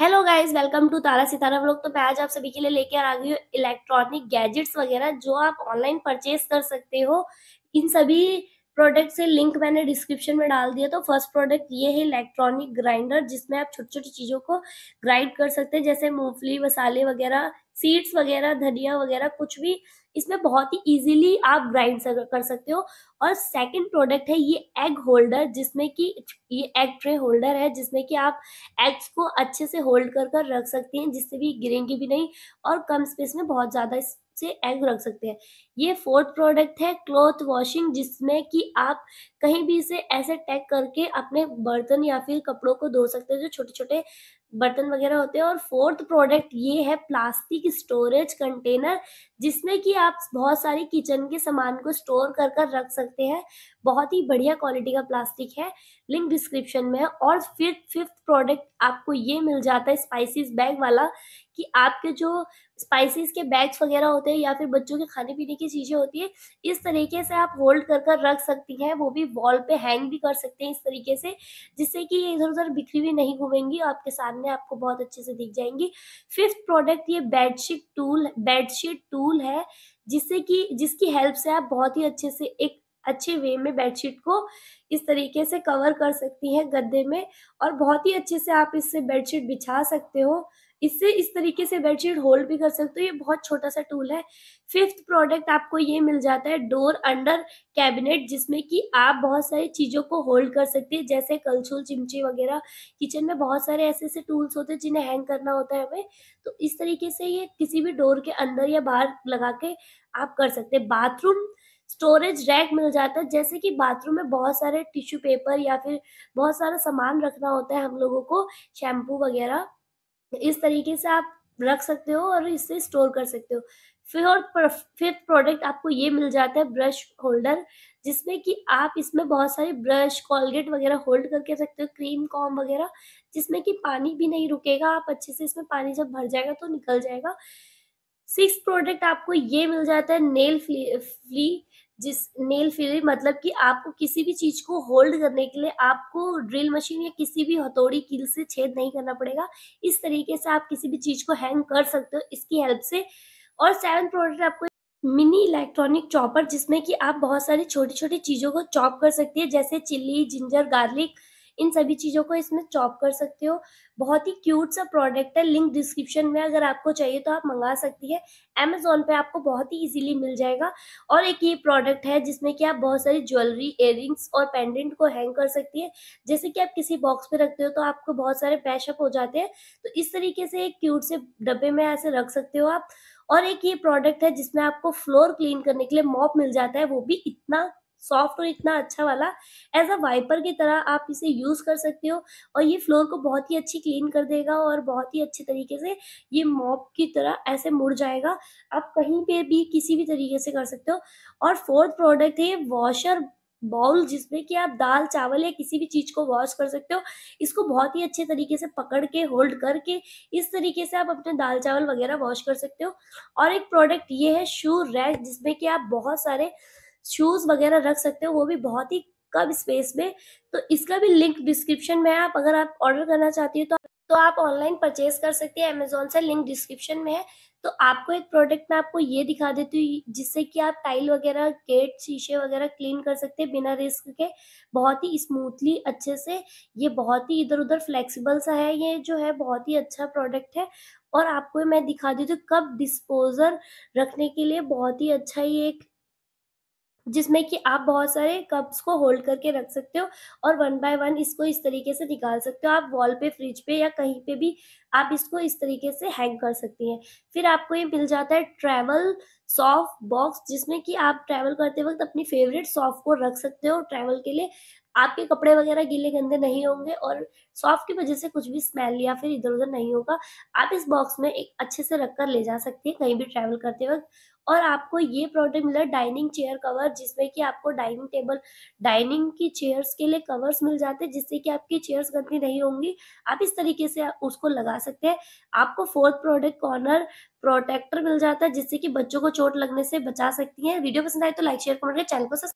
hello guys welcome to Tara Sitara blog तो मैं आज आप सभी के लिए लेकर आ गई हूँ इलेक्ट्रॉनिक गैजेट्स वगैरह जो आप ऑनलाइन परचेज कर सकते हो इन सभी प्रोडक्ट से लिंक मैंने डिस्क्रिप्शन में डाल दिया तो फर्स्ट प्रोडक्ट ये है इलेक्ट्रॉनिक ग्राइंडर जिसमें आप छोटी छोटी चीज़ों को ग्राइंड कर सकते हैं जैसे मूंगफली मसाले वगैरह सीड्स वगैरह धनिया वगैरह कुछ भी इसमें बहुत ही इजीली आप ग्राइंड कर सकते हो और सेकंड प्रोडक्ट है ये एग होल्डर जिसमें कि ये एग ट्रे होल्डर है जिसमें कि आप एग्स को अच्छे से होल्ड कर कर रख सकते हैं जिससे भी गिरेंगे भी नहीं और कम स्पेस में बहुत ज़्यादा से एग रख सकते हैं ये फोर्थ प्रोडक्ट है क्लोथ वॉशिंग जिसमें कि आप कहीं भी इसे ऐसे टैग करके अपने बर्तन या फिर कपड़ों को धो सकते हैं जो छोटे छोटे बर्तन वगैरह होते हैं और फोर्थ प्रोडक्ट ये है प्लास्टिक स्टोरेज कंटेनर जिसमें कि आप बहुत सारे किचन के सामान को स्टोर कर कर रख सकते हैं बहुत ही बढ़िया क्वालिटी का प्लास्टिक है लिंक डिस्क्रिप्शन में है और फिफ्थ फिफ्थ प्रोडक्ट आपको ये मिल जाता है स्पाइसिस बैग वाला कि आपके जो स्पाइसेस के बैग्स वगैरह होते हैं या फिर बच्चों के खाने पीने की चीज़ें होती है इस तरीके से आप होल्ड कर कर रख सकती हैं वो भी वॉल पे हैंग भी कर सकते हैं इस तरीके से जिससे कि ये इधर उधर बिखरी हुई नहीं घूमेंगी आपके सामने आपको बहुत अच्छे से दिख जाएंगी फिफ्थ प्रोडक्ट ये बेडशीट टूल बेडशीट टूल है जिससे कि जिसकी हेल्प से आप बहुत ही अच्छे से एक अच्छे वे में बेडशीट को इस तरीके से कवर कर सकती हैं गद्दे में और बहुत ही अच्छे से आप इससे बेडशीट बिछा सकते हो इससे इस तरीके से बेडशीट होल्ड भी कर सकते हो ये बहुत छोटा सा टूल है फिफ्थ प्रोडक्ट आपको ये मिल जाता है डोर अंडर कैबिनेट जिसमें कि आप बहुत सारी चीज़ों को होल्ड कर सकते हैं जैसे कलछुल चिमचे वगैरह किचन में बहुत सारे ऐसे ऐसे टूल्स होते हैं जिन्हें हैंग करना होता है हमें तो इस तरीके से ये किसी भी डोर के अंदर या बाहर लगा के आप कर सकते हैं बाथरूम स्टोरेज रैक मिल जाता है जैसे कि बाथरूम में बहुत सारे टिश्यू पेपर या फिर बहुत सारा सामान रखना होता है हम लोगों को शैम्पू वगैरह तो इस तरीके से आप रख सकते हो और इसे स्टोर कर सकते हो फिर फिफ्थ प्रोडक्ट आपको ये मिल जाता है ब्रश होल्डर जिसमें कि आप इसमें बहुत सारे ब्रश कॉलगेट वगैरह होल्ड करके रखते हो क्रीम कॉम वगैरह जिसमें कि पानी भी नहीं रुकेगा आप अच्छे से इसमें पानी जब भर जाएगा तो निकल जाएगा सिक्स प्रोडक्ट आपको ये मिल जाता है नेल फ्ली, फ्ली जिस नेल फिलर मतलब कि आपको किसी भी चीज को होल्ड करने के लिए आपको ड्रिल मशीन या किसी भी हथौड़ी कील से छेद नहीं करना पड़ेगा इस तरीके से आप किसी भी चीज को हैंग कर सकते हो इसकी हेल्प से और सेवन प्रोडक्ट आपको मिनी इलेक्ट्रॉनिक चॉपर जिसमें कि आप बहुत सारी छोटी छोटी चीज़ों को चॉप कर सकती है जैसे चिल्ली जिंजर गार्लिक इन सभी चीज़ों को इसमें चॉप कर सकते हो बहुत ही क्यूट सा प्रोडक्ट है लिंक डिस्क्रिप्शन में अगर आपको चाहिए तो आप मंगा सकती है अमेजोन पे आपको बहुत ही इजीली मिल जाएगा और एक ये प्रोडक्ट है जिसमें कि आप बहुत सारी ज्वेलरी इयर और पेंडेंट को हैंग कर सकती है जैसे कि आप किसी बॉक्स पे रखते हो तो आपको बहुत सारे पैशअप हो जाते हैं तो इस तरीके से एक क्यूट से डब्बे में ऐसे रख सकते हो आप और एक ये प्रोडक्ट है जिसमें आपको फ्लोर क्लीन करने के लिए मॉप मिल जाता है वो भी इतना सॉफ्ट और इतना अच्छा वाला एज अ वाइपर की तरह आप इसे यूज़ कर सकते हो और ये फ्लोर को बहुत ही अच्छी क्लीन कर देगा और बहुत ही अच्छे तरीके से ये मॉप की तरह ऐसे मुड़ जाएगा आप कहीं पे भी किसी भी तरीके से कर सकते हो और फोर्थ प्रोडक्ट है वॉशर बाउल जिसमें कि आप दाल चावल या किसी भी चीज़ को वॉश कर सकते हो इसको बहुत ही अच्छे तरीके से पकड़ के होल्ड करके इस तरीके से आप अपने दाल चावल वगैरह वॉश कर सकते हो और एक प्रोडक्ट ये है शू रैक जिसमें कि आप बहुत सारे शूज़ वगैरह रख सकते हो वो भी बहुत ही कम स्पेस में तो इसका भी लिंक डिस्क्रिप्शन में है आप अगर आप ऑर्डर करना चाहती हो तो तो आप ऑनलाइन परचेज कर सकते हैं अमेजोन से लिंक डिस्क्रिप्शन में है तो आपको एक प्रोडक्ट मैं आपको ये दिखा देती हूँ जिससे कि आप टाइल वगैरह गेट शीशे वगैरह क्लीन कर सकते हैं बिना रिस्क के बहुत ही स्मूथली अच्छे से ये बहुत ही इधर उधर फ्लेक्सिबल सा है ये जो है बहुत ही अच्छा प्रोडक्ट है और आपको मैं दिखा देती हूँ कब डिस्पोजर रखने के लिए बहुत ही अच्छा ये एक जिसमें कि आप बहुत सारे कप्स को होल्ड करके रख सकते हो और वन बाय वन इसको इस तरीके से निकाल सकते हो आप वॉल पे फ्रिज पे या कहीं पे भी आप इसको इस तरीके से हैंग कर सकती हैं फिर आपको ये मिल जाता है ट्रैवल सॉफ्ट बॉक्स जिसमें कि आप ट्रैवल करते वक्त अपनी फेवरेट सॉफ्ट को रख सकते हो ट्रैवल के लिए आपके कपड़े वगैरह गीले गंदे नहीं होंगे और सॉफ्ट की वजह से कुछ भी स्मेल या फिर इधर उधर नहीं होगा आप इस बॉक्स में एक अच्छे से रख कर ले जा सकते हैं कहीं भी ट्रैवल करते वक्त और आपको ये प्रोडक्ट मिला डाइनिंग चेयर कवर जिसमें कि आपको डाइनिंग टेबल डाइनिंग की चेयर्स के लिए कवर्स मिल जाते हैं जिससे कि आपकी चेयर्स गंदी नहीं होंगी आप इस तरीके से उसको लगा सकते हैं आपको फोर्थ प्रोडक्ट कॉर्नर प्रोटेक्टर मिल जाता है जिससे कि बच्चों को चोट लगने से बचा सकती है वीडियो पसंद आए तो लाइक शेयर कमेंट चैनल को